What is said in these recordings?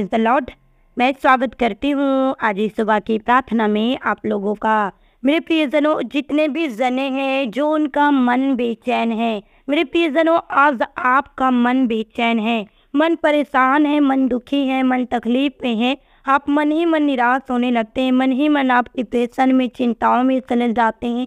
Praise the Lord मैं स्वागत करती हूँ आज इस सुबह की प्रार्थना में आप लोगों का मेरे प्रियजनों जितने भी जने हैं जो उनका मन बेचैन है मेरे प्रियजनों आज आपका मन बेचैन है मन परेशान है मन दुखी है मन तकलीफ में है आप मन ही मन निराश होने लगते हैं मन ही मन आप डिप्रेशन में चिंताओं में चले जाते हैं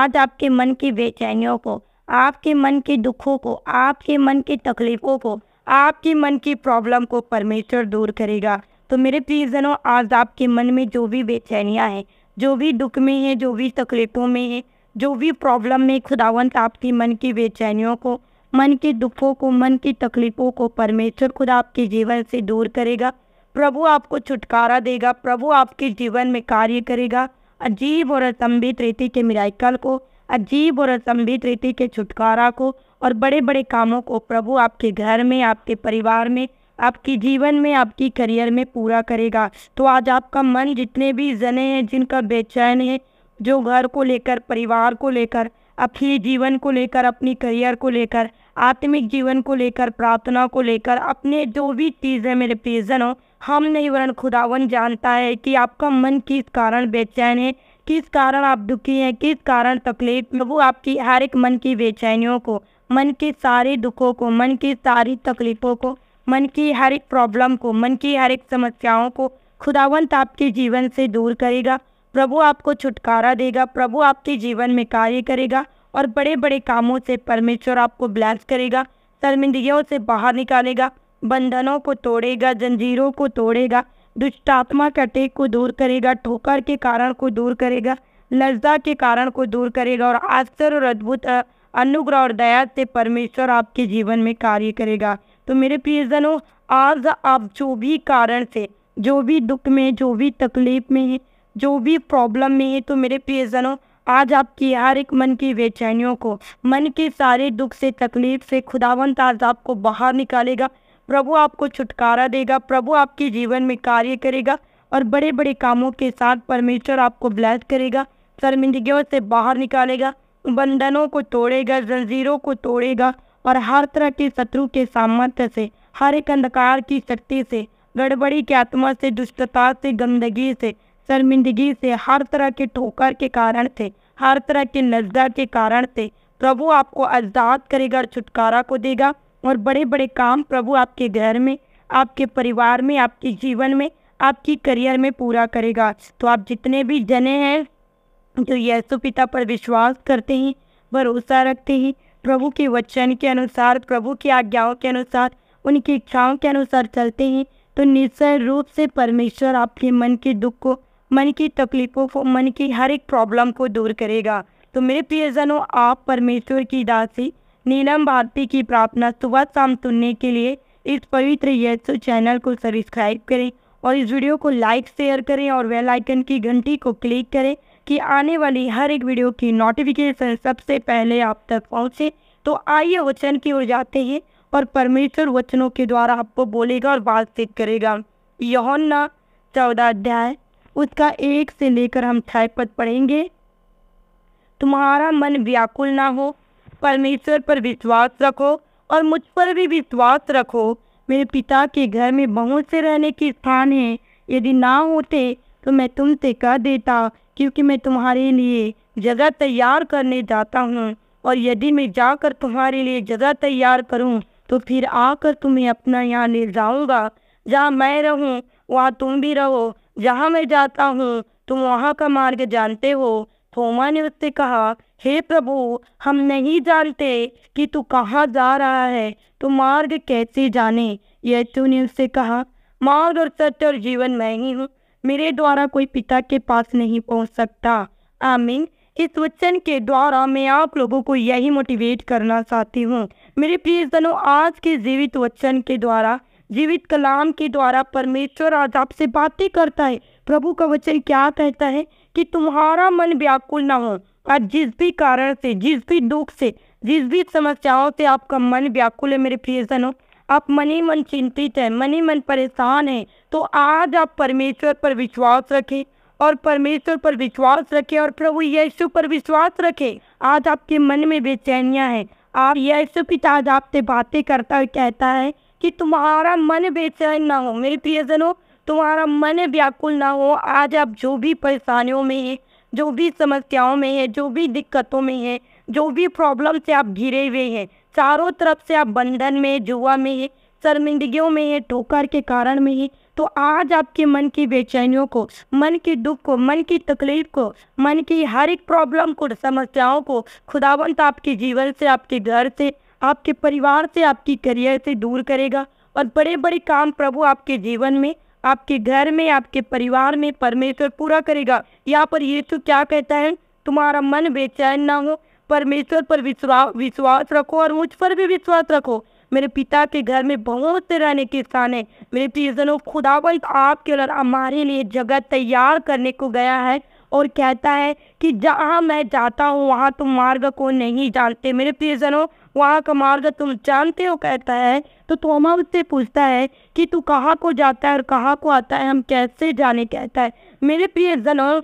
आज आपके मन की बेचैनियों को आपके मन के दुखों को आपके मन की तकलीफ़ों को आपके मन की प्रॉब्लम को परमेश्वर दूर करेगा तो मेरे प्रियजनों आज आपके मन में जो भी बेचैनियाँ हैं जो भी दुख में है जो भी तकलीफ़ों में है जो भी प्रॉब्लम में खुदावंत आपके मन की बेचैनियों को मन के दुखों को मन की तकलीफ़ों को परमेश्वर खुद आपके जीवन से दूर करेगा प्रभु आपको छुटकारा देगा प्रभु आपके जीवन में कार्य करेगा अजीब और असंभित रीति के मिराइकल को अजीब और असंभित रीति के छुटकारा को और बड़े बड़े कामों को प्रभु आपके घर में आपके परिवार में आपके जीवन में आपकी करियर में पूरा करेगा तो आज आपका मन जितने भी जने हैं जिनका बेचैन है जो घर को लेकर परिवार को लेकर अपने जीवन को लेकर अपनी करियर को लेकर आत्मिक जीवन को लेकर प्रार्थना को लेकर अपने जो भी चीज़ें मेरे प्रियजन हो हम नहीं वरण खुदावन जानता है कि आपका मन किस कारण बेचैन है किस कारण आप दुखी हैं किस कारण तकलीफ प्रभु आपकी हर एक मन की बेचैनियों को मन के सारे दुखों को मन की सारी तकलीफ़ों को मन की हर एक प्रॉब्लम को मन की हर एक समस्याओं को खुदावंत आपके जीवन से दूर करेगा प्रभु आपको छुटकारा देगा प्रभु आपके जीवन में कार्य करेगा और बड़े बड़े कामों से परमेश्वर आपको ब्लैस करेगा शर्मिंदगियों से बाहर निकालेगा बंधनों को तोड़ेगा जंजीरों को तोड़ेगा दुष्टात्मा के अटेक को दूर करेगा ठोकर के कारण को दूर करेगा लज्जा के कारण को दूर करेगा और आश्चर्य और अद्भुत अनुग्रह और दया से परमेश्वर आपके जीवन में कार्य करेगा तो मेरे प्रियजनों आज आप जो भी कारण से जो भी दुख में जो भी तकलीफ में है जो भी प्रॉब्लम में है तो मेरे प्रियजनों आज आपकी हर एक मन की बेचैनियों को मन के सारे दुख से तकलीफ से खुदावंत आज आपको बाहर निकालेगा प्रभु आपको छुटकारा देगा प्रभु आपके जीवन में कार्य करेगा और बड़े बड़े कामों के साथ परमेश्वर आपको ब्लैस करेगा शर्मिंदगी से बाहर निकालेगा बंधनों को तोड़ेगा जंजीरों को तोड़ेगा और हर तरह के शत्रु के सामर्थ्य से हर एक अंधकार की शक्ति से गड़बड़ी की आत्मा से दुष्टता से गंदगी से शर्मिंदगी से हर तरह के ठोकर के कारण से हर तरह के नजदा के कारण से प्रभु आपको आज़ाद करेगा और छुटकारा को देगा और बड़े बड़े काम प्रभु आपके घर में आपके परिवार में आपके जीवन में आपकी करियर में पूरा करेगा तो आप जितने भी जने हैं जो यीशु पिता पर विश्वास करते हैं भरोसा रखते हैं प्रभु के वचन के अनुसार प्रभु की आज्ञाओं के अनुसार उनकी इच्छाओं के अनुसार चलते हैं तो निश्चय रूप से परमेश्वर आपके मन के दुख को मन की तकलीफ़ों को मन की हर एक प्रॉब्लम को दूर करेगा तो मेरे प्रियजनों आप परमेश्वर की दासी नीलम भारती की प्रार्थना सुबह शाम सुनने के लिए इस पवित्र यीशु चैनल को सब्सक्राइब करें और इस वीडियो को लाइक शेयर करें और वेल आइकन की घंटी को क्लिक करें कि आने वाली हर एक वीडियो की नोटिफिकेशन सबसे पहले आप तक पहुँचे तो आइए वचन की ओर जाते हैं और परमेश्वर वचनों के द्वारा आपको बोलेगा और बातचीत करेगा यौना चौदह अध्याय उसका एक से लेकर हम छाय पद पढ़ेंगे तुम्हारा मन व्याकुल ना हो परमेश्वर पर विश्वास रखो और मुझ पर भी विश्वास रखो मेरे पिता के घर में बहुत से रहने के स्थान हैं यदि ना होते तो मैं तुमसे कह देता क्योंकि मैं तुम्हारे लिए जगह तैयार करने जाता हूँ और यदि मैं जाकर तुम्हारे लिए जगह तैयार करूँ तो फिर आकर तुम्हें अपना यहाँ ले जाऊँगा जहाँ मैं रहूँ वहाँ तुम भी रहो जहाँ मैं जाता हूँ तुम वहाँ का मार्ग जानते हो थोमा ने उससे कहा हे प्रभु हम नहीं जानते कि तू कहाँ जा रहा है तो मार्ग कैसे जाने यह ने उससे कहा मार्ग और सत्य और जीवन मैं ही हूँ मेरे द्वारा कोई पिता के पास नहीं पहुंच सकता आमीन इस वचन के द्वारा मैं आप लोगों को यही मोटिवेट करना चाहती हूँ मेरे प्रियजनों आज के जीवित वचन के द्वारा जीवित कलाम के द्वारा परमेश्वर आज आपसे बातें करता है प्रभु का वचन क्या कहता है कि तुम्हारा मन व्याकुल ना हो और जिस भी कारण से जिस भी दुख से जिस भी समस्याओं से आपका मन व्याकुल है मेरे प्रियजनों आप मन ही मन चिंतित हैं मन ही मन परेशान हैं तो आज आप परमेश्वर पर विश्वास रखें और परमेश्वर पर विश्वास रखें और प्रभु यीशु पर विश्वास रखें आज आपके मन में बेचैनियाँ हैं आप यीशु पिता आज आपसे बातें करता है कहता है कि तुम्हारा मन बेचैन ना हो मेरे प्रियजनों तुम्हारा मन व्याकुल ना हो आज आप जो भी परेशानियों में है जो भी समस्याओं में है जो भी दिक्कतों में है जो भी प्रॉब्लम से आप घिरे हुए हैं चारों तरफ से आप बंधन में जुआ में है शर्मिंदगियों में है ठोकर के कारण में है तो आज आपके मन की बेचैनियों को मन के दुख को मन की तकलीफ को मन की हर एक प्रॉब्लम को समस्याओं को खुदावंत आपके जीवन से आपके घर से आपके परिवार से आपकी करियर से दूर करेगा और बड़े बड़े काम प्रभु आपके जीवन में आपके घर में आपके परिवार में परमेश्वर पूरा करेगा यहाँ पर यीशु क्या कहता है तुम्हारा मन बेचैन ना हो परमेश्वर पर विश्वास विश्वास रखो और मुझ पर भी विश्वास रखो मेरे पिता के घर में बहुत से रहने के स्थान है मेरे प्रियजनों खुदा आपके और हमारे लिए जगह तैयार करने को गया है और कहता है कि जहाँ मैं जाता हूँ वहाँ तुम मार्ग को नहीं जानते मेरे प्रियजनों वहाँ का मार्ग तुम जानते हो कहता है तो तोमा उससे पूछता है कि तू कहाँ को जाता है और कहाँ को आता है हम कैसे जाने कहता है मेरे प्रियजनों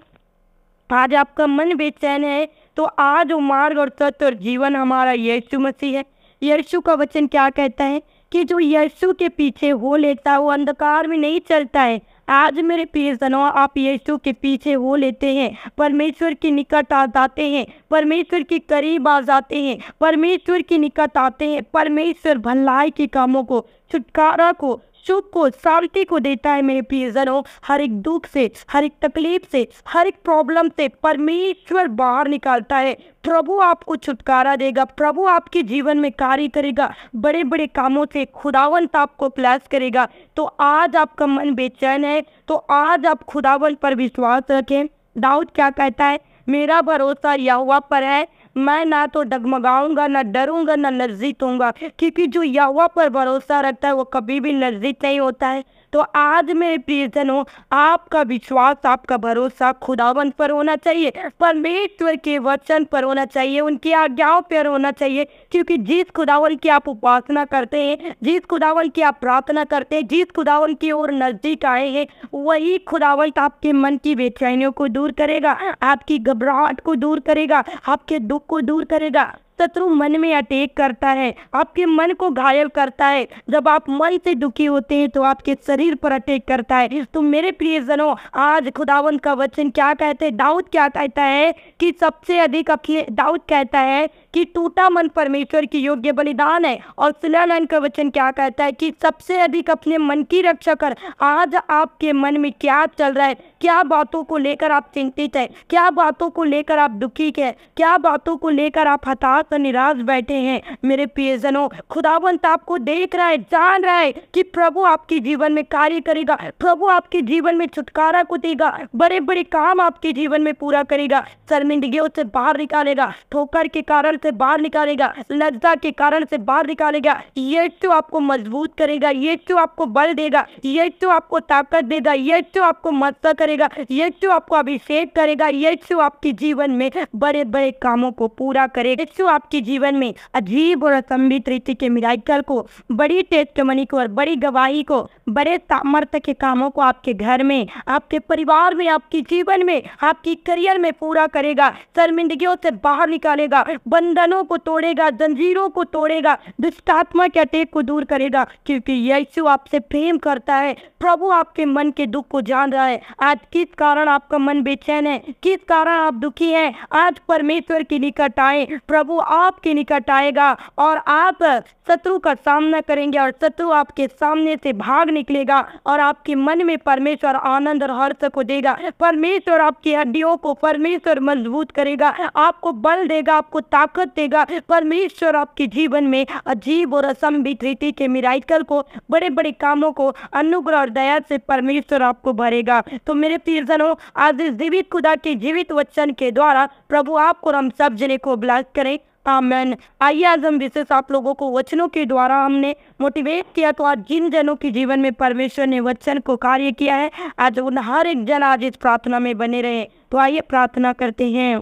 आज आपका मन बेचैन है तो आज वो मार्ग और सत्य और जीवन हमारा यीशु मसीह है यीशु का वचन क्या कहता है कि जो यीशु के पीछे हो लेता है वो अंधकार में नहीं चलता है आज मेरे प्रिय जनो आप यीशु के पीछे हो लेते हैं परमेश्वर के निकट आ जाते हैं परमेश्वर के करीब आ जाते हैं परमेश्वर के निकट आते हैं परमेश्वर भलाई के कामों को छुटकारा को सुख को शांति को देता है मेरे प्रियजनों हर एक दुख से हर एक तकलीफ से हर एक प्रॉब्लम से परमेश्वर बाहर निकालता है प्रभु आपको छुटकारा देगा प्रभु आपके जीवन में कार्य करेगा बड़े बड़े कामों से खुदावंत आपको प्लस करेगा तो आज आपका मन बेचैन है तो आज आप खुदावंत पर विश्वास रखें दाऊद क्या कहता है मेरा भरोसा यह पर है मैं ना तो डगमगाऊंगा ना डरूंगा ना लज्जित होऊंगा क्योंकि जो यहुआ पर भरोसा रखता है वो कभी भी लज्जित नहीं होता है तो आज मेरे प्रियजनों आपका विश्वास आपका भरोसा खुदावंत पर होना चाहिए परमेश्वर के वचन पर होना चाहिए उनकी आज्ञाओं पर होना चाहिए क्योंकि जिस खुदावन की आप उपासना करते हैं जिस खुदावन की आप प्रार्थना करते हैं जिस खुदावन की ओर नज़दीक आए हैं वही खुदावन आपके मन की बेचैनियों को दूर करेगा आपकी घबराहट को दूर करेगा आपके दुख को दूर करेगा शत्रु मन में अटैक करता है आपके मन को घायल करता है जब आप मन से दुखी होते हैं तो आपके शरीर पर अटैक करता है तो मेरे प्रियजनों आज खुदावन का वचन क्या कहते हैं दाऊद क्या कहता है कि सबसे अधिक अपने दाऊद कहता है कि टूटा मन परमेश्वर की योग्य बलिदान है और सुलानन का वचन क्या कहता है कि सबसे अधिक अपने मन की रक्षा कर आज आपके मन में क्या चल रहा है क्या बातों को लेकर आप चिंतित हैं क्या बातों को लेकर आप दुखी हैं क्या बातों को लेकर आप हताश खुदाबंद तो निराश बैठे हैं मेरे प्रियजनों खुदाबंत तो आपको देख रहा है जान रहा है कि प्रभु आपके जीवन में कार्य करेगा प्रभु आपके जीवन में छुटकारा को देगा बड़े बड़े काम आपके जीवन में पूरा करेगा शर्मिंदगियों से बाहर निकालेगा ठोकर के कारण से बाहर निकालेगा लज्जा के कारण से बाहर निकालेगा ये तो आपको मजबूत करेगा ये तो आपको बल देगा ये तो आपको ताकत देगा ये तो आपको मदद करेगा ये तो आपको अभिषेक करेगा ये तो आपके जीवन में बड़े बड़े कामों को पूरा करेगा आपके जीवन में अजीब और असंभित रीति के मिराइकल को बड़ी टेस्ट मनी को और बड़ी गवाही को बड़े सामर्थ्य के कामों को आपके घर में आपके परिवार में आपके जीवन में आपकी करियर में पूरा करेगा शर्मिंदगियों से बाहर निकालेगा बंधनों को तोड़ेगा जंजीरों को तोड़ेगा दुष्टात्मा के अटेक को दूर करेगा क्योंकि यशु आपसे प्रेम करता है प्रभु आपके मन के दुख को जान रहा है आज किस कारण आपका मन बेचैन है किस कारण आप दुखी हैं आज परमेश्वर के निकट आए प्रभु आपके निकट आएगा और आप शत्रु का सामना करेंगे और शत्रु आपके सामने से भाग निकलेगा और आपके मन में परमेश्वर आनंद और हर्ष को देगा परमेश्वर आपकी हड्डियों को परमेश्वर मजबूत करेगा आपको बल देगा आपको ताकत देगा परमेश्वर आपके जीवन में अजीब और असंभित रीति के मिराइकल को बड़े बड़े कामों को अनुग्रह और दया से परमेश्वर आपको भरेगा तो मेरे प्रियजनों आज इस जीवित खुदा के जीवित वचन के द्वारा प्रभु आपको हम सब जने को ब्लास्ट करें आमेन आइए आज हम विशेष आप लोगों को वचनों के द्वारा हमने मोटिवेट किया तो आज जिन जनों के जीवन में परमेश्वर ने वचन को कार्य किया है आज उन हर एक जन आज इस प्रार्थना में बने रहे तो आइए प्रार्थना करते हैं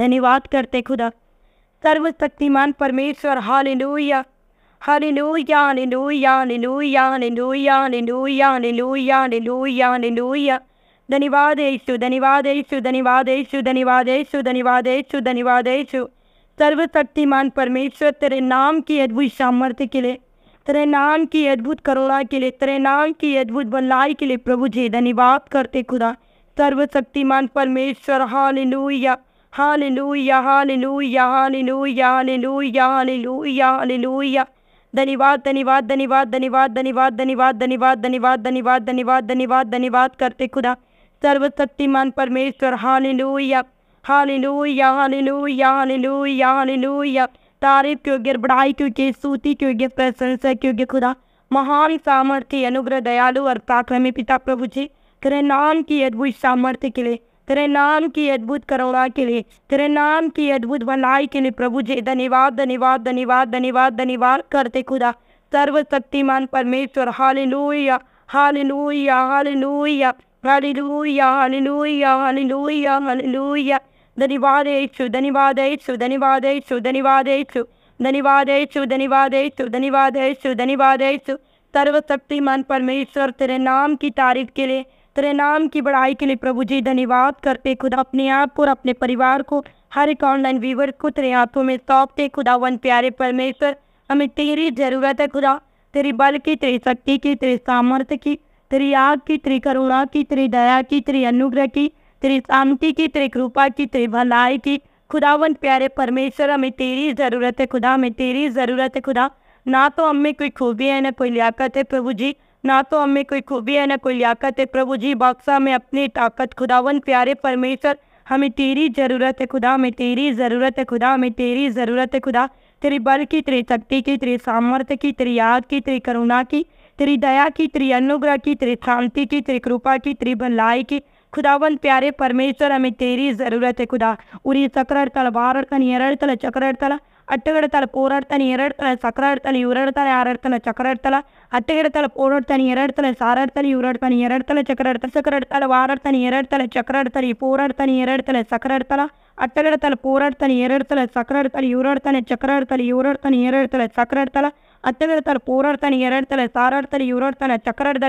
धन्यवाद करते खुदा सर्वशक्तिमान परमेश्वर हाल Lohia Hallelujah, hallelujah, hallelujah, hallelujah, hallelujah, hallelujah, hallelujah, hallelujah. धन्यवाद यीशु धन्यवाद यीशु धन्यवाद यीशु धन्यवाद यीशु धन्यवाद यीशु धन्यवाद यीशु सर्वशक्तिमान परमेश्वर तेरे नाम की अद्भुत सामर्थ्य के लिए तेरे नाम की अद्भुत करुणा के लिए तेरे नाम की अद्भुत भलाई के लिए प्रभु जी धन्यवाद करते खुदा सर्वशक्तिमान परमेश्वर हाल हाल या हाल लू या हाल लू या धन्यवाद धन्यवाद धन्यवाद धन्यवाद धन्यवाद धन्यवाद धन्यवाद धन्यवाद धन्यवाद धन्यवाद धन्यवाद धन्यवाद करते खुदा सर्वशक्तिमान परमेश्वर या हालेलुया हालेलुया हालेलुया हालेलुया तारीफ क्योंकि बड़ाई क्योंकि सूती क्योंकि प्रशंसा क्योंकि खुदा महान सामर्थ्य अनुग्रह दयालु और में पिता प्रभु जी तेरे नाम की अद्भुत सामर्थ्य के लिए तेरे नाम की अद्भुत करुणा के लिए तेरे नाम की अद्भुत भलाई के लिए प्रभु जी धन्यवाद धन्यवाद धन्यवाद धन्यवाद धन्यवाद करते खुदा सर्वशक्तिमान परमेश्वर हालेलुया हालेलुया हालेलुया हालेलुया हालेलुया हालेलुया हालेलुया धनिवादेषु धनिवादेषु धनिवादेषु धनिवादेषु धनिवादेषु धनिवादेषु धनिवादेषु धनिवादेषु सर्वशक्तिमान परमेश्वर तेरे नाम की तारीफ के लिए तेरे नाम की बढ़ाई के लिए प्रभु जी धन्यवाद करते खुदा अपने आप को और अपने परिवार को हर एक ऑनलाइन व्यूवर को तेरे हाथों में सौंपते खुदा वन प्यारे परमेश्वर हमें तेरी जरूरत है खुदा तेरी बल की तेरी शक्ति की तेरी सामर्थ्य की तेरी आग की तेरी करुणा की तेरी दया की तेरी अनुग्रह की शांति की त्रिकृपा की त्रिभलाई की खुदावन प्यारे परमेश्वर हमें तेरी ज़रूरत है खुदा हमें तेरी ज़रूरत है खुदा ना तो हमें कोई खूबी है ना कोई लियाकत है प्रभु जी ना तो हमें कोई खूबी है ना कोई लियाकत है प्रभु जी बक्सा में अपनी ताकत खुदावन प्यारे परमेश्वर हमें तेरी ज़रूरत है खुदा हमें तेरी ज़रूरत है खुदा हमें तेरी ज़रूरत है खुदा तेरी बल की तेरी शक्ति की तेरी सामर्थ्य की तेरी याद की तेरी करुणा की तेरी दया की तेरी अनुग्रह की तेरी शांति की तेरी कृपा की तेरी भलाई की खुदावन प्यारे परमेश्वर हमें तेरी ज़रूरत है खुदा उरी सकरड़ता वारड़ता एरड़ता चक्र ಅಟ್ಟಗಡತಲ ಪೋರಾಡ್ತಾನೆ ಎರಡ್ತಲ ಸಕ್ರಾಡ್ತಾನೆ ಇವರಾಡ್ತಾನೆ ಆರಾಡ್ತಾನೆ ಚಕ್ರಾಡ್ತಾಳ ಅಟ್ಟಗಿಡತಲ ಪೋರಾಡ್ತಾನೆ ಎರಡ್ತಲ ಸಾರಾಡ್ತಾನೆ ಇವರಾಡ್ತಾನೆ ಎರಡ್ತಲ ಚಕ್ರಾಡ್ತಾನೆ ಸಕ್ರಾಡ್ತಾಳ ವಾರಾಡ್ತಾನೆ ಎರಡ್ತಲ ಚಕ್ರಾಡ್ತಾನೆ ಪೋರಾಡ್ತಾನೆ ಎರಡ್ತಲ ಸಕ್ರಾಡ್ತಾಳ ಅಟ್ಟಗಡತಲ ಪೋರಾಡ್ತಾನೆ ಎರಡ್ತಲ ಸಕ್ರಾಡ್ತಾನೆ ಇವರಾಡ್ತಾನೆ ಚಕ್ರಾಡ್ತಾನೆ ಇವರಾಡ್ತಾನೆ ಎರಡ್ತಲ ಸಕ್ರಾಡ್ತಾಳ अत्यर्थल पूर्णर्थन यरर्थल सारार्थल यूरर्थन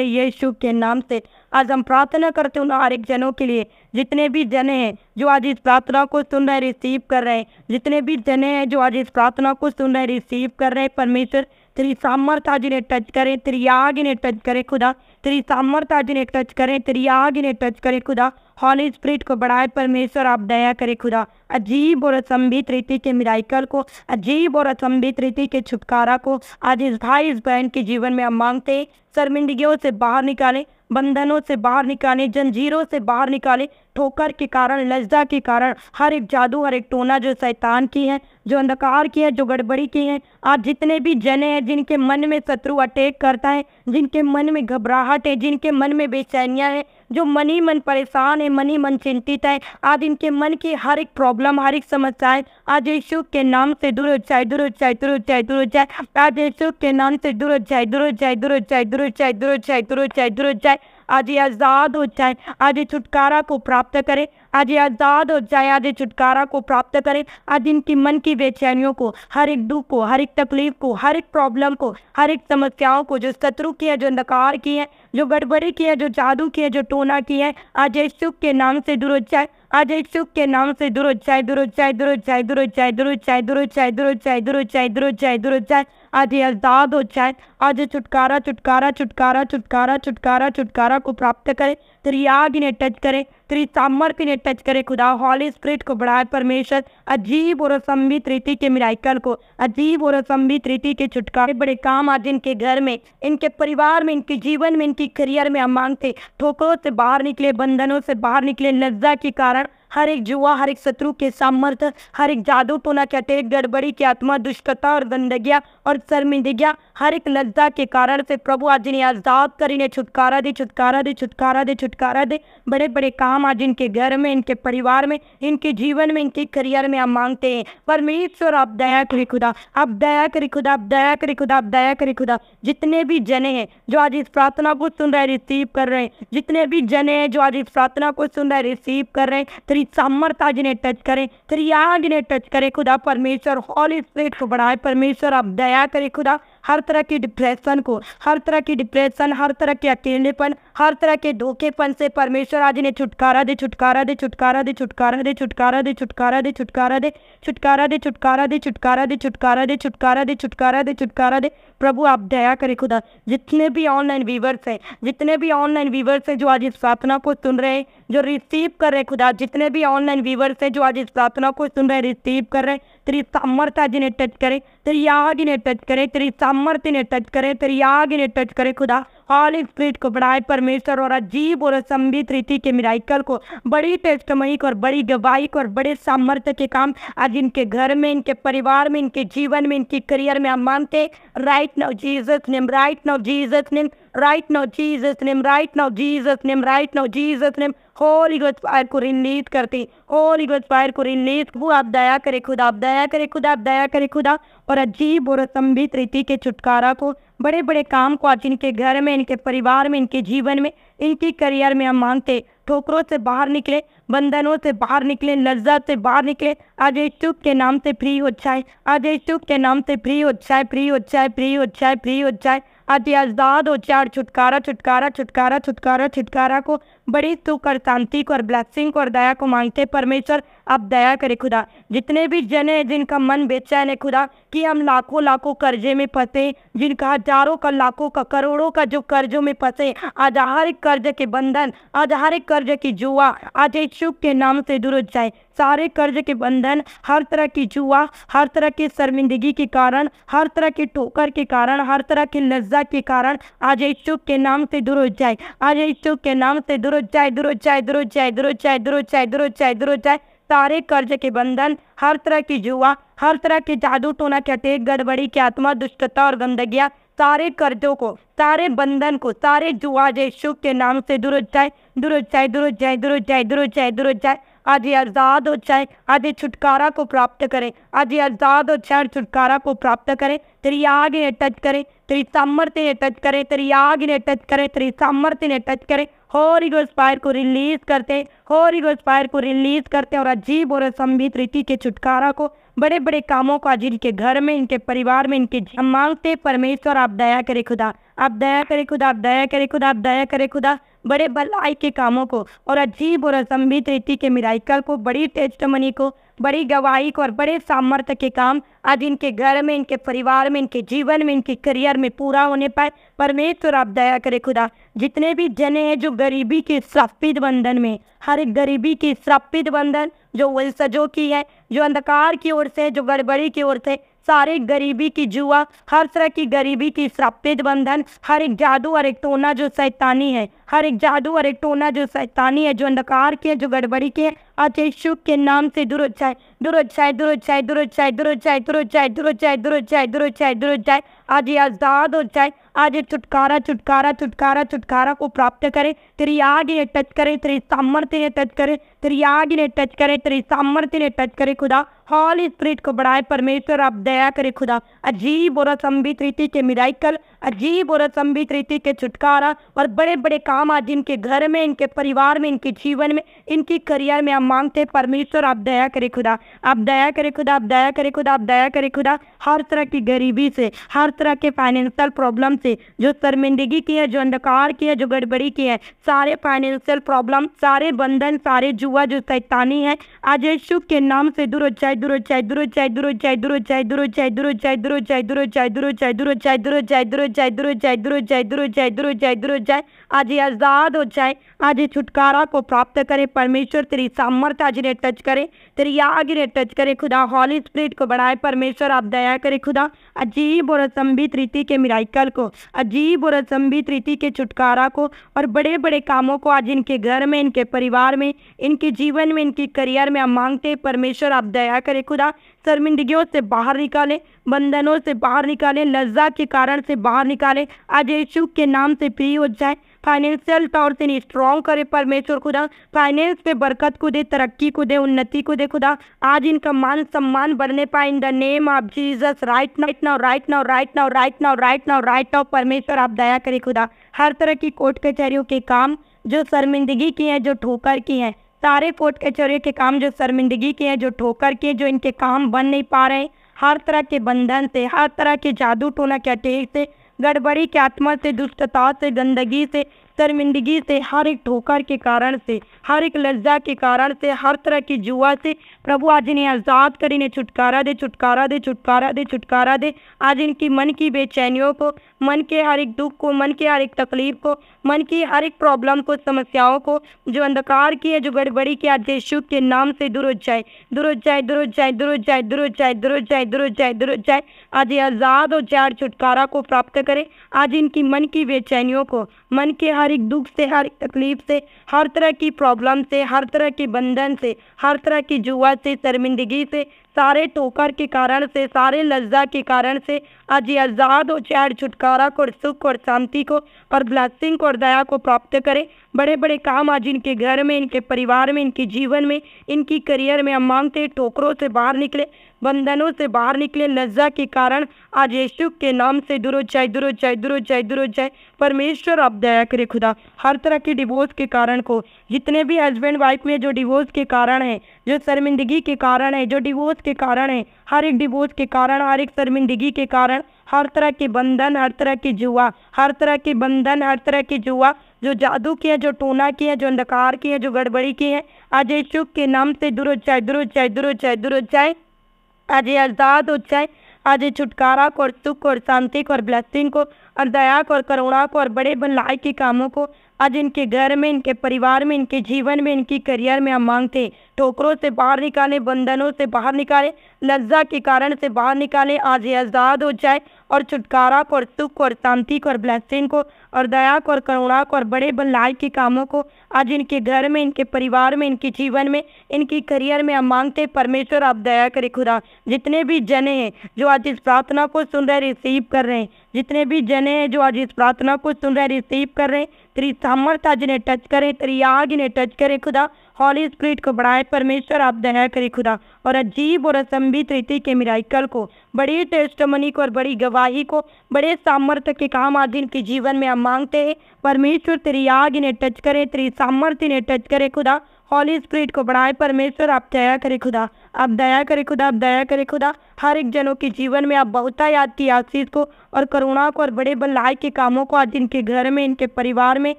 ये यीशु के नाम से आज हम प्रार्थना करते हैं हर एक जनों के लिए जितने भी जने हैं जो आज इस प्रार्थना को सुन रहे रिसीव कर रहे हैं जितने भी जने हैं जो आज इस प्रार्थना को सुन रहे रिसीव कर रहे हैं परमेश्वर तेरी सामर्थ्य जिन्हें टच करें तेरी आग इन्हें टच करें खुदा तेरी सामर्थ्य जिन्हें टच करें तेरी आग इन्हें टच करें खुदा हॉली स्प्रिट को बढ़ाए परमेश्वर आप दया करें खुदा अजीब और असंभित रीति के मिराइकल को अजीब और असंभित रीति के छुटकारा को आज इस भाई इस बहन के जीवन में हम मांगते शर्मिंदगियों से बाहर निकालें बंधनों से बाहर निकालें जंजीरों से बाहर निकालें ठोकर के कारण लज्जा के कारण हर एक जादू हर एक टोना जो शैतान की है जो अंधकार की है जो गड़बड़ी की है आज जितने भी जने हैं जिनके मन में शत्रु अटैक करता है जिनके मन में घबराहट है जिनके मन में बेचैनियाँ है जो मन ही मन परेशान है मन ही मन चिंतित है आज इनके मन की हर एक प्रॉब्लम हर एक समस्याएं आज यीशु के नाम से दूर हो जाए दूर हो जाए दूर हो जाए दूर हो जाए आज यीशु के नाम से दूर हो जाए दूर हो जाए दूर हो जाए दूर हो जाए दूर हो जाए दूर हो जाए दूर हो जाए आज ये आज़ाद हो जाए आज ये छुटकारा को प्राप्त करें आज ये आज़ाद हो जाए आज ये छुटकारा को प्राप्त करें आज इनकी मन की बेचैनियों को हर एक दुख को हर एक तकलीफ को हर एक प्रॉब्लम को हर एक समस्याओं को जो शत्रु की है जो नकार की है जो गड़बड़ी की है जो जादू की है जो टोना की है आज ये सुख के नाम से दूर जाए आज सुख के नाम से दूर हो जाए दूर हो जाए दूर हो जाए दूर हो जाए दूर हो जाए दूर हो जाए दूर हो जाए दूर जाए दूर जाए दूर जाए आज ये आजाद हो जाए आज ये छुटकारा छुटकारा छुटकारा छुटकारा छुटकारा छुटकारा को प्राप्त करें तेरी आग इन्हें टच करे तेरी सामर्थ इन्हें टच करें खुदा हॉली स्प्रिट को बढ़ाए परमेश्वर अजीब और असंभित रीति के मिराइकल को अजीब और असंभित रीति के छुटकारे बड़े काम आज इनके घर में इनके परिवार में इनके जीवन में इनकी करियर में हम मांगते ठोकरों से बाहर निकले बंधनों से बाहर निकले लज्जा के कारण हर एक जुआ हर एक शत्रु के सामर्थ्य हर एक जादू टोना के अतिरिक्त गड़बड़ी की आत्मा दुष्कता और गंदगी और शर्मिंदगिया हर एक लज्जा के कारण से प्रभु आज इन्हें आजाद कर इन्हें छुटकारा दे छुटकारा दे छुटकारा दे छुटकारा दे बड़े बड़े काम आज इनके घर में इनके परिवार में इनके जीवन में इनके करियर में आप मांगते हैं परमेश्वर आप दया करे खुदा आप दया करे खुदा आप दया करे खुदा आप दया करे खुदा जितने भी जने हैं जो आज इस प्रार्थना को सुन रहे रिसीव कर रहे हैं जितने भी जने हैं जो आज इस प्रार्थना को सुन रहे रिसीव कर रहे हैं तेरी सामर्थ्य जिन्हें टच करें तेरी आज जिन्हें टच करें खुदा परमेश्वर हॉली स्टेट को बढ़ाए परमेश्वर आप दया करें खुदा हर तरह की डिप्रेशन को हर तरह की डिप्रेशन हर तरह के अकेलेपन हर तरह के धोखेपन से परमेश्वर आज ने छुटकारा दे छुटकारा दे छुटकारा दे छुटकारा दे छुटकारा दे छुटकारा दे छुटकारा दे छुटकारा दे छुटकारा दे छुटकारा दे छुटकारा दे छुटकारा दे छुटकारा दे छुटकारा दे प्रभु आप दया करें खुदा जितने भी ऑनलाइन व्यूवर्स हैं जितने भी ऑनलाइन व्यूवर्स हैं जो आज इस प्रार्थना को सुन रहे हैं जो रिसीव कर रहे हैं खुदा जितने भी ऑनलाइन व्यूवर्स हैं जो आज इस प्रार्थना को सुन रहे हैं रिसीव कर रहे हैं तरी सामर्थ्याने टच करे तेरी यागिने टच करे तेरी सामर्थ्य ने टच करे तेरी यागिने टच करे खुदा ऑल स्प्रिट को बढ़ाए परमेश्वर और अजीब और संबित रीति के मिराइकल को बड़ी टेस्टमई को और बड़ी गवाही को और बड़े सामर्थ्य के काम आज इनके घर में इनके परिवार में इनके जीवन में इनके करियर में हम मानते right now Jesus name right now Jesus name right now Jesus name right now Jesus name right now Jesus name holy ghost fire को रिलीज करते होली गोद फायर को रिलीज वो आप दया करे खुदा आप दया करे खुदा आप दया करे खुदा और अजीब और असंभित रीति के छुटकारा को बड़े बड़े काम को आज इनके घर में इनके परिवार में इनके जीवन में इनके करियर में हम मांगते ठोकरों से बाहर निकले बंधनों से बाहर निकले लज्जा से बाहर निकले आज स्तूप के नाम से फ्री हो जाए आज स्तूप के नाम से फ्री हो जाए फ्री हो जाए फ्री हो जाए फ्री हो जाए आज आज़ाद हो जाए छुटकारा छुटकारा छुटकारा छुटकारा छुटकारा को बड़ी सुख और शांति को और ब्लैसिंग को और दया को मांगते परमेश्वर आप दया करे खुदा जितने भी जन हैं जिनका मन बेचैन है खुदा कि हम लाखों लाखों कर्जे में फंसे जिनका हजारों का लाखों का करोड़ों का जो कर्जों में फंसे आज हर एक कर्ज के बंधन आज हर एक कर्ज की जुआ आज शुभ के नाम से दुरुस्त जाए सारे कर्ज के बंधन हर तरह की जुआ हर तरह की शर्मिंदगी के कारण हर तरह के ठोकर के कारण हर तरह की लज्जा के कारण आज इच्छुक के नाम से दूर हो जाए आज इच्छुक के नाम से दूर हो जाए दूर हो जाए दूर हो जाए दूर हो जाए दूर हो जाए दूर हो जाए दूर हो जाए सारे कर्ज के बंधन हर तरह की जुआ हर तरह के जादू टोना के अटेक गड़बड़ी की आत्मा दुष्टता और गंदगियाँ सारे कर्जों को सारे बंधन को सारे जय शुभ के नाम से दूर जाए दूर जाए दूर जाए दूर जाए दूर जाए दूर जाए आज आज़ाद हो जाए आज छुटकारा को प्राप्त करें आज आज़ाद हो जाए छुटकारा को प्राप्त करें तेरी आग ने टच करें तेरी सामर्थ्य ने टच करें तेरी आग ने टच करें तेरी सामर्थ्य ने टच करें हॉरी को इस को रिलीज करते और हॉरिडोज स्पायर को रिलीज करते हैं और अजीब और असंभित रीति के छुटकारा को बड़े बड़े कामों को आज इनके घर में इनके परिवार में इनके हम मांगते परमेश्वर आप दया करे खुदा आप दया करे खुदा आप दया करे खुदा आप दया करे खुदा बड़े भलाई के कामों को और अजीब और असंभित रीति के मिराइकल को बड़ी टेस्टमनी को बड़ी गवाही को और बड़े सामर्थ्य के काम आज इनके घर में इनके परिवार में इनके जीवन में इनके करियर में पूरा होने पाए परमेश्वर आप दया करे खुदा जितने भी जने हैं जो गरीबी के सफेद बंधन में हर एक गरीबी की श्रापित बंधन जो सजो की है जो अंधकार की ओर से जो गड़बड़ी की ओर से सारे गरीबी की जुआ हर तरह की गरीबी की सफेद बंधन हर एक जादू और एक टोना जो सैतानी है हर एक जादू और एक टोना जो सैतानी है जो अंधकार के जो गड़बड़ी के अच्छे शुभ के नाम से दुरुच्छाए दुरुच्छाए दुरुच्छाए दुरुच्छाए दुरुच्छाए दुरुच्छाए दुरुच्छाए दुरुच्छाए दुरुच्छाए दुरुच्छाए आज ये आजाद हो जाए आज एक छुटकारा छुटकारा छुटकारा छुटकारा को प्राप्त करे तेरी आग ये टच करे तेरी सामर्थ्य ये टच करे तेरी ने टच करे तेरी सामर्थ्य ने टच करे खुदा हॉल स्प्रिट को बढ़ाए परमेश्वर आप दया करे खुदा अजीब और असंभित रीति के मिराइकल अजीब और असंभित रीति के छुटकारा और बड़े बड़े काम आज इनके घर में इनके परिवार में इनके जीवन में इनकी करियर में आप मांगते परमेश्वर आप दया करे खुदा आप दया करे खुदा आप दया करे खुदा आप दया करे खुदा हर तरह की गरीबी से हर तरह के फाइनेंशियल प्रॉब्लम से जो शर्मिंदगी की है जो अंधकार की है जो गड़बड़ी की है सारे फाइनेंशियल प्रॉब्लम सारे बंधन सारे जुआ हुआ जो सैतानी है आज यशु के नाम से दूर चाय दूर चाय दूर चाय दूर चाय दूर चाय दूर चाय दूर चाय दूर चाय दूर चाय दूर चाय दूर चाय दूर चाय दूर चाय दूर चाय दूर चाय दूर चाय दूर चाय दूर चाय आज ये आज़ाद हो जाए आज ये छुटकारा को प्राप्त करें परमेश्वर तेरी सामर्थ्य आज इन्हें टच करे तेरी आग इन्हें टच करे खुदा हॉली स्प्रिट को बढ़ाए परमेश्वर आप दया करे खुदा अजीब और असंभित रीति के मिराइकल को अजीब और असंभित रीति के छुटकारा को और बड़े बड़े कामों को आज इनके घर में इनके परिवार में इनके इनके जीवन में इनके करियर में हम मांगते हैं परमेश्वर आप दया करें खुदा शर्मिंदगियों से बाहर निकालें बंधनों से बाहर निकालें लज्जा के कारण से बाहर निकालें आज यशु के नाम से फ्री हो जाए फाइनेंशियल तौर से स्ट्रॉन्ग करे परमेश्वर खुदा फाइनेंस पे बरकत को दे तरक्की को दे उन्नति को दे खुदा आज इनका मान सम्मान बढ़ने पाए in the name of Jesus right night now right now right now right now right now right now परमेश्वर आप दया करे खुदा हर तरह की कोर्ट कचहरियों के काम जो शर्मिंदगी की हैं जो ठोकर की हैं सारे कोर्ट कचहरी के, के काम जो शर्मिंदगी के हैं जो ठोकर के जो इनके काम बन नहीं पा रहे हर तरह के बंधन से हर तरह के जादू टोना के अटेर से गड़बड़ी के आत्मा से दुष्टता से गंदगी से शर्मिंदगी से हर एक ठोकर के कारण से हर एक लज्जा के कारण से हर तरह की जुआ से प्रभु आज इन्हें आज़ाद कर इन्हें छुटकारा दे छुटकारा दे छुटकारा दे छुटकारा दे आज इनकी मन की बेचैनियों को मन के हर एक दुख को मन के हर एक तकलीफ को मन की हर एक प्रॉब्लम को समस्याओं को जो अंधकार की है जो गड़बड़ी की आज यीशु के नाम से दूर जाए दूर जाए दूर जाए दूर जाए दूर जाए दूर जाए दूर जाए दूर जाए आज आज़ाद और चार छुटकारा को प्राप्त करें आज इनकी मन की बेचैनियों को मन के हर एक दुख से हर एक तकलीफ से हर तरह की प्रॉब्लम से हर तरह के बंधन से हर तरह की जुआ से शर्मिंदगी से सारे टोकर के कारण से सारे लज्जा के कारण से आज ये आज़ाद और चैर छुटकारा को और सुख और शांति को और ब्लैसिंग को और दया को प्राप्त करें बड़े बड़े काम आज इनके घर में इनके परिवार में इनके जीवन में इनकी करियर में हम मांगते टोकरों से बाहर निकले बंधनों से बाहर निकले लज्जा के कारण आज यीशु के नाम से दूर चाय दूर चाय दूर चाय दुरो चाहे परमेश्वर आप दया करे खुदा हर तरह के डिवोर्स के कारण को जितने भी हस्बैंड वाइफ में जो डिवोर्स के कारण है जो शर्मिंदगी के कारण है जो डिवोर्स के कारण है हर एक डिवोर्स के कारण हर एक शर्मिंदगी के कारण हर तरह के बंधन हर तरह के जुआ हर तरह के बंधन हर तरह के जुआ जो जादू के हैं जो टोना के हैं जो अंधकार के हैं जो गड़बड़ी के हैं आज इच्छुक के नाम से दुरुज चाय दुरुज चाय दुरुज चाय दुरुज चाय जाए दूर आज़ाद हो चाय आज छुटकारा को और सुख और शांति को और ब्लैसिंग को और दया को और करुणा को और बड़े भलाई के कामों को आज इनके घर में इनके परिवार में इनके जीवन में इनकी करियर में हम मांगते ठोकरों से बाहर निकाले बंधनों से बाहर निकाले लज्जा के कारण से बाहर निकाले आज ये आज़ाद हो जाए और छुटकारा को और सुख को और शांति को और ब्लैसिंग को और दया को और करुणा को और बड़े भलाई के कामों को आज इनके घर में इनके परिवार में इनके जीवन में इनकी करियर में हम मांगते परमेश्वर आप दया करे खुदा जितने भी जने हैं जो आज इस प्रार्थना को सुन रहे रिसीव कर रहे हैं जितने भी जने हैं जो आज इस प्रार्थना को सुन रहे रिसीव कर रहे तेरी सामर्थ्य जिन्हें टच करें तेरी आग इन्हें टच करें खुदा हॉली स्प्रिट को बढ़ाए परमेश्वर आप दया करे खुदा और अजीब और असंभित रीति के मिराइकल को बड़ी टेस्टमनी को और बड़ी गवाही को बड़े सामर्थ्य के काम आज इनके जीवन में हम मांगते हैं परमेश्वर तेरी आग इन्हें टच करे तेरी सामर्थ्य इन्हें टच करे खुदा हॉली स्प्रिट को बढ़ाए परमेश्वर आप दया करे खुदा आप दया करे खुदा आप दया करे खुदा हर एक जनों के जीवन में आप बहुता याद की आशीष को और करुणा को और बड़े भलाई के कामों को आज इनके घर में इनके परिवार में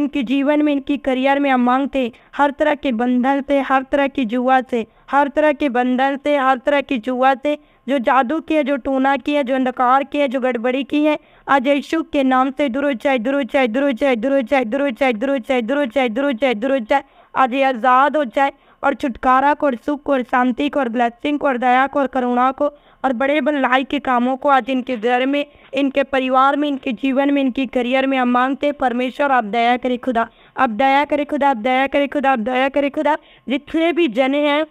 इनके जीवन में इनकी करियर में हम मांगते हर तरह के बंधन से हर तरह की जुआ से हर तरह के बंधन से हर तरह की जुआ से जो जादू की है जो टूना की है जो अंधकार की है जो गड़बड़ी की है आज यशु के नाम से दुरुचाय दुरुचाय दुरुचाय दुरुचाय दुरुचाय दुरुचाय दुरुचाय दुरुचाय दुरुचाय दुरुचाय आज ये आज़ाद हो जाए और छुटकारा को और सुख को और शांति को और ब्लैसिंग को और दया को और करुणा को और बड़े भलाई के कामों को आज इनके घर में इनके परिवार में इनके जीवन में इनके करियर में हम मांगते हैं परमेश्वर आप दया करे खुदा आप दया करे खुदा आप दया करे खुदा आप दया करे खुदा जितने भी जने हैं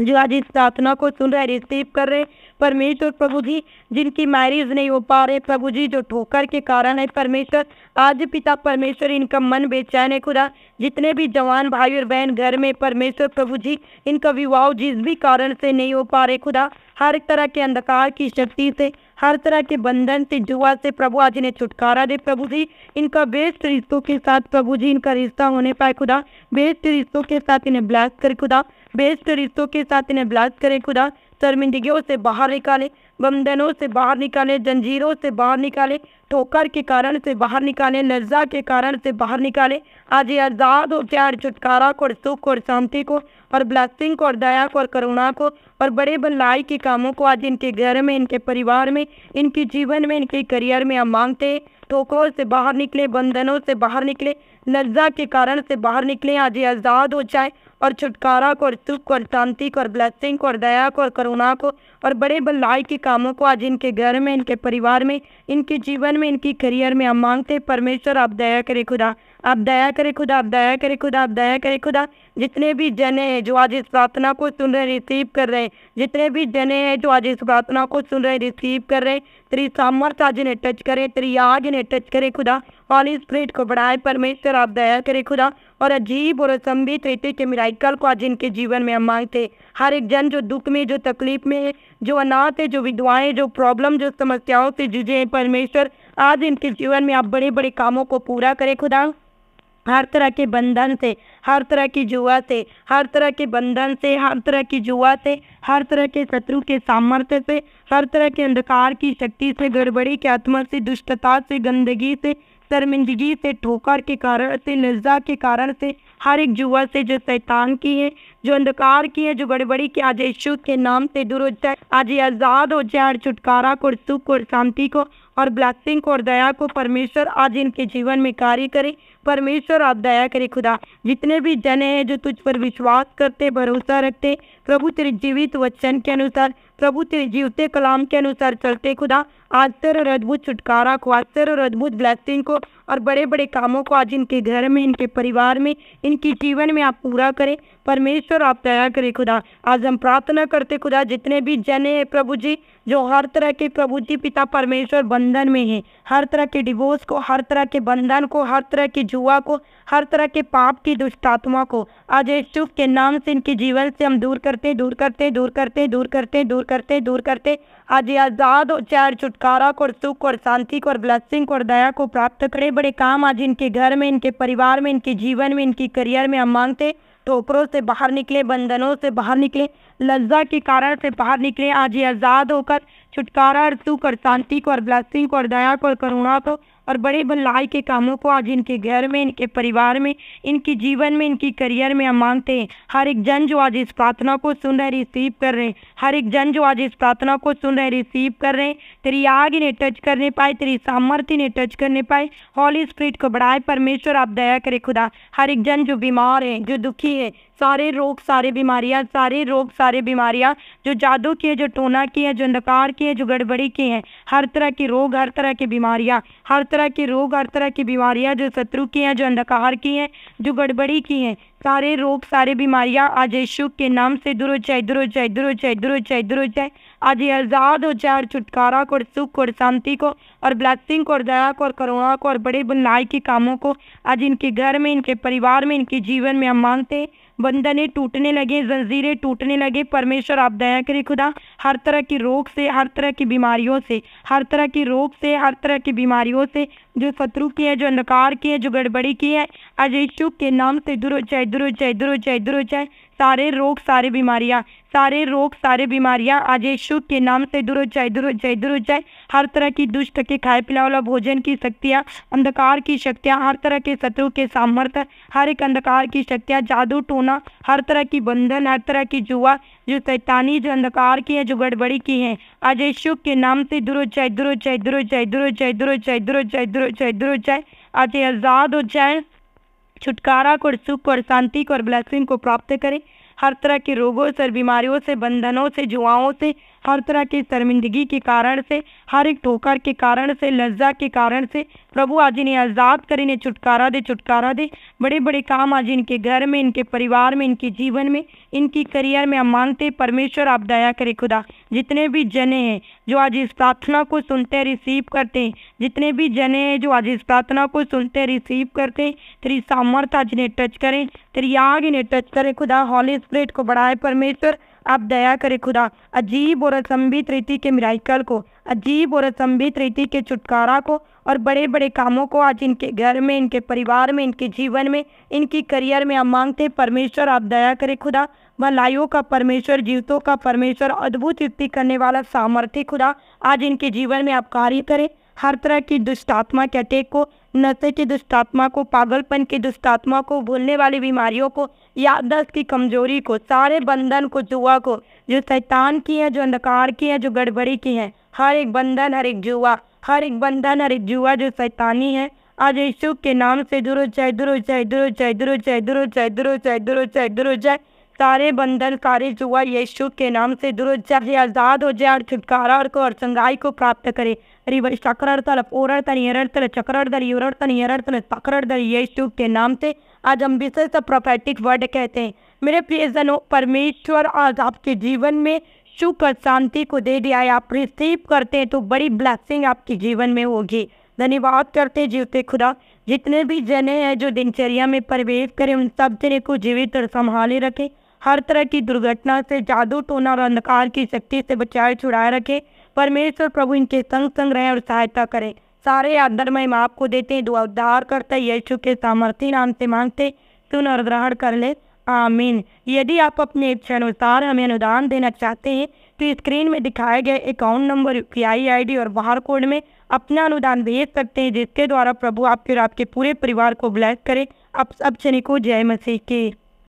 जो आज इस प्रार्थना को सुन रहे रिसीव कर रहे हैं परमेश्वर प्रभु जी जिनकी मैरिज नहीं हो पा रहे प्रभु जी जो ठोकर के कारण है परमेश्वर आज पिता परमेश्वर इनका मन बेचैन है खुदा जितने भी जवान भाई और बहन घर में परमेश्वर प्रभु जी इनका विवाह जिस भी कारण से नहीं हो पा रहे खुदा हर तरह के अंधकार की शक्ति से हर तरह के बंधन से जुआ से प्रभु आज इन्हें छुटकारा दे प्रभु जी इनका बेस्ट रिश्तों के साथ प्रभु जी इनका रिश्ता होने पाए खुदा बेस्ट रिश्तों के साथ इन्हें ब्लास्ट करे खुदा बेस्ट रिश्तों के साथ इन्हें ब्लास्ट करे खुदा शर्मिंदगियों से बाहर निकाले बंधनों से बाहर निकाले जंजीरों से बाहर निकाले ठोकर के कारण से बाहर निकाले लज्जा के कारण से बाहर निकाले आज ये आज़ाद हो प्यार छुटकारा को और सुख और शांति को और ब्लैसिंग को और दया को और करुणा को और बड़े भलाई के कामों को आज इनके घर में इनके परिवार में इनके जीवन में इनके करियर में हम मांगते हैं ठोकरों से बाहर निकले बंधनों से बाहर निकले लज्जा के कारण से बाहर निकले आज ये आज़ाद हो जाए और छुटकारा को और सुख को और शांति को और ब्लैसिंग को और दया को और करुणा को और बड़े भलाई के कामों को आज इनके घर में इनके परिवार में इनके जीवन में इनकी करियर में हम मांगते परमेश्वर आप दया करे खुदा आप दया करे खुदा आप दया करे खुदा आप दया करे खुदा जितने भी जने हैं जो आज इस प्रार्थना को सुन रहे रिसीव कर रहे हैं जितने भी जने हैं जो आज इस प्रार्थना को सुन रहे रिसीव कर रहे हैं तेरी सामर्थ आज ने टच करे तेरी आज ने टच करे खुदा हॉली स्प्रिट को बढ़ाए परमेश्वर आप दया करे खुदा और अजीब और असंभित रीति के मिराइकल को आज इनके जीवन में हम मांगते हर एक जन जो दुख में जो तकलीफ में जो अनाथ है जो विधवाएं जो प्रॉब्लम जो समस्याओं से जुझे हैं परमेश्वर आज इनके जीवन में आप बड़े बड़े कामों को पूरा करें खुदा हर तरह के बंधन से हर तरह की जुआ से हर तरह के बंधन से हर तरह की जुआ से हर तरह के शत्रु के सामर्थ्य से हर तरह के अंधकार की शक्ति से गड़बड़ी के आत्मा से दुष्टता से गंदगी से शर्मिंदगी से ठोकर के कारण से लज्जा के कारण से हर एक जुआ से जो शैतान की है जो अंधकार की है जो गड़बड़ी के आज यशु के नाम से दूर हो जाए आज आज़ाद हो जाए और छुटकारा को सुख और शांति को और ब्लैक पिंक और दया को परमेश्वर आज इनके जीवन में कार्य करे परमेश्वर आप दया करे खुदा जितने भी जने हैं जो तुझ पर विश्वास करते भरोसा रखते प्रभु तेरे जीवित वचन के अनुसार प्रभु तेरे जीवते कलाम के अनुसार चलते खुदा आश्चर्य और अद्भुत छुटकारा को आश्चर्य और अद्भुत ब्लैसिंग को और बड़े बड़े कामों को आज इनके घर में इनके परिवार में इनके जीवन में आप पूरा करें परमेश्वर आप दया करे खुदा आज हम प्रार्थना करते खुदा जितने भी जने हैं प्रभु जी जो हर तरह के प्रभु जी पिता परमेश्वर बंधन में है हर तरह के डिवोर्स को हर तरह के बंधन को हर तरह के जुआ को हर तरह के पाप की दुष्टात्मा को आज शुभ के नाम से इनके जीवन से हम दूर करते दूर करते दूर करते दूर करते दूर करते दूर करते आज ये आज़ाद और चार छुटकारा को और सुख और शांति को और ब्लसिंग को और दया को प्राप्त करे बड़े काम आज इनके घर में इनके परिवार में इनके जीवन में इनकी करियर में हम मांगते ठोकरों से बाहर निकले बंधनों से बाहर निकले लज्जा के कारण से बाहर निकले आज ये आज़ाद होकर छुटकारा और कर शांति को और ब्लैसिंग को और दया को और करुणा को और बड़े भलाई के कामों को आज इनके घर में इनके परिवार में इनके जीवन में इनकी करियर में हम मांगते हैं हर एक जन जो आज इस प्रार्थना को सुन रहे रिसीव कर रहे हैं हर एक जन जो आज इस प्रार्थना को सुन रहे रिसीव कर रहे हैं तेरी आग इन्हें टच करने पाए तेरी सामर्थ्य इन्हें टच करने पाए हॉली स्प्रिट को बढ़ाए परमेश्वर आप दया करें खुदा हर एक जन जो बीमार है जो दुखी है सारे रोग सारे बीमारियाँ सारे रोग सारे बीमारियाँ जो जादू की है जो टोना की है जो अंधकार की है जो गड़बड़ी की है हर तरह के रोग हर तरह की बीमारियाँ हर तरह के रोग हर तरह की बीमारियां जो शत्रु की हैं जो अंधकार की हैं जो गड़बड़ी की हैं सारे रोग सारे बीमारियां आज यशु के नाम से दूर हो चाहे दूर हो चाहे दूर हो चाहे दूर हो चाहे दूर हो जाए आज ये आज़ाद हो जाए और छुटकारा को और सुख और शांति को और ब्लैसिंग को और दया को और करुणा को और बड़े बुनाई के कामों को आज इनके घर में इनके परिवार में इनके जीवन में हम मानते हैं बंधने टूटने लगे जंजीरें टूटने लगे परमेश्वर आप दया करे खुदा हर तरह की रोग से हर तरह की बीमारियों से हर तरह की रोग से हर तरह की बीमारियों से जो शत्रु की है जो अंधकार की है जो गड़बड़ी की है अजय यीशु के नाम से दुरो हो दुरो चाहे हो चाहे दुरो हो हो जाए सारे रोग सारे बीमारियाँ सारे रोग सारे बीमारियाँ आज शुभ के नाम से दूर हो जाए दूर हो जाए दूर हो जाए हर तरह की दुष्ट के खाए पिला वाला भोजन की शक्तियाँ अंधकार की शक्तियां हर तरह के शत्रु के सामर्थ्य हर एक अंधकार की शक्तियाँ जादू टोना हर तरह की बंधन हर तरह की जुआ जो सैतानी जो अंधकार की है जो गड़बड़ी की है आज यीशु के नाम से दूर हो जाए दूर हो जाए दूर हो जाए दूर हो जाए दूर हो जाए दूर हो जाए दूर हो जाए दूर हो आज आज़ाद हो जाए छुटकारा को और सुख और शांति को और ब्लैसिंग को प्राप्त करें हर तरह के रोगों से और बीमारियों से बंधनों से जुआओं से हर तरह की शर्मिंदगी के कारण से हर एक ठोकर के कारण से लज्जा के कारण से प्रभु आज इन्हें आज़ाद कर इन्हें छुटकारा दे छुटकारा दे बड़े बड़े काम आज इनके घर में इनके परिवार में इनके जीवन में इनकी करियर में हम मानते परमेश्वर आप दया करें खुदा जितने भी जने हैं जो आज इस प्रार्थना को सुनते रिसीव करते हैं जितने भी जने हैं जो आज इस प्रार्थना को सुनते रिसीव करते हैं तेरी सामर्थ्य आज इन्हें टच करें तेरी आग इन्हें टच करें खुदा हॉली स्प्रेट को बढ़ाए परमेश्वर आप दया करें खुदा अजीब और असंभित रीति के मिराइकल को अजीब और असंभित रीति के छुटकारा को और बड़े बड़े कामों को आज इनके घर में इनके परिवार में इनके जीवन में इनकी करियर में हम मांगते परमेश्वर आप दया करें खुदा भलाइयों का परमेश्वर जीवतों का परमेश्वर अद्भुत युक्ति करने वाला सामर्थ्य खुदा आज इनके जीवन में आप कार्य करें हर तरह की दुष्टात्मा के अटैक को नशे की दुष्टात्मा को पागलपन की दुष्टात्मा को भूलने वाली बीमारियों को यादस की कमजोरी को सारे बंधन को जुआ को जो शैतान की है जो अंधकार की है जो गड़बड़ी की है हर एक बंधन हर एक जुआ हर एक बंधन हर एक जुआ जो शैतानी है आज यीशु के नाम से दुरो चाहे दुरो चाहे दुरो चाहे दुरो चाहे दुरो सारे बंधन कारिज हुआ यीशु के नाम से दुरुद चाहे आज़ाद हो जाए और छुटकारा और को और संगाई को प्राप्त करे रिवर दल ओरड़तल तन चक्रड़दल तल एरड़तल दल यीशु के नाम से आज हम विशेष प्रोफेटिक वर्ड कहते हैं मेरे प्रियजनों परमेश्वर आज आपके जीवन में सुख और शांति को दे दिया है आप रिसीव करते हैं तो बड़ी ब्लैसिंग आपके जीवन में होगी धन्यवाद करते जीवते खुदा जितने भी जने हैं जो दिनचर्या में प्रवेश करें उन सब जने को जीवित और संभाले रखें हर तरह की दुर्घटना से जादू टोना और अंधकार की शक्ति से बचाए छुड़ाए रखें परमेश्वर प्रभु इनके संग संग रहें और सहायता करें सारे आदर में आपको देते हैं दुआ उद्धार करते यशु के सामर्थ्य नाम से मांगते सुन और ग्रहण कर ले आमीन यदि आप अपने इच्छा अनुसार हमें अनुदान देना चाहते हैं तो स्क्रीन में दिखाए गए account number U P I और बाहर कोड में अपना अनुदान भेज सकते हैं जिसके द्वारा प्रभु आपके और आपके पूरे परिवार को ब्लैस करें अब सब शनि को जय मसीह की